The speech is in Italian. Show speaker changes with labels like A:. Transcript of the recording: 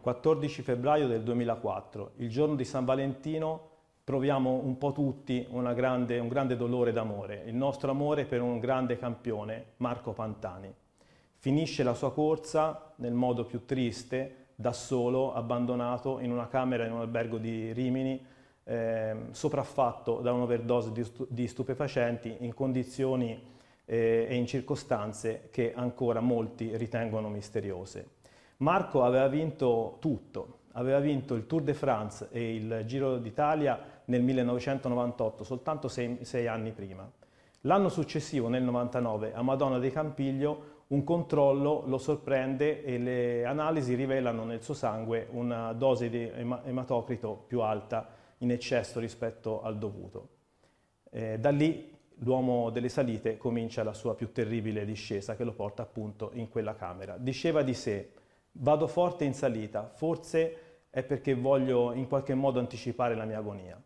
A: 14 febbraio del 2004, il giorno di San Valentino, proviamo un po' tutti grande, un grande dolore d'amore, il nostro amore per un grande campione, Marco Pantani. Finisce la sua corsa nel modo più triste, da solo, abbandonato in una camera in un albergo di Rimini, eh, sopraffatto da un'overdose di, stu di, stupefacenti in condizioni eh, e in circostanze che ancora molti ritengono misteriose. Marco aveva vinto tutto, aveva vinto il Tour de France e il Giro d'Italia nel 1998, soltanto sei, sei anni prima. L'anno successivo, nel 99, a Madonna dei Campiglio un controllo lo sorprende e le analisi rivelano nel suo sangue una dose di ematocrito più alta in eccesso rispetto al dovuto. Eh, da lì l'uomo delle salite comincia la sua più terribile discesa che lo porta appunto in quella camera. Diceva di sé, vado forte in salita, forse è perché voglio in qualche modo anticipare la mia agonia.